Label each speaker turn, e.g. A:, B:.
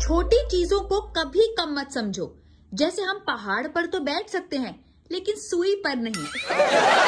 A: छोटी चीजों को कभी कम मत समझो जैसे हम पहाड़ पर तो
B: बैठ सकते हैं लेकिन सुई पर
C: नहीं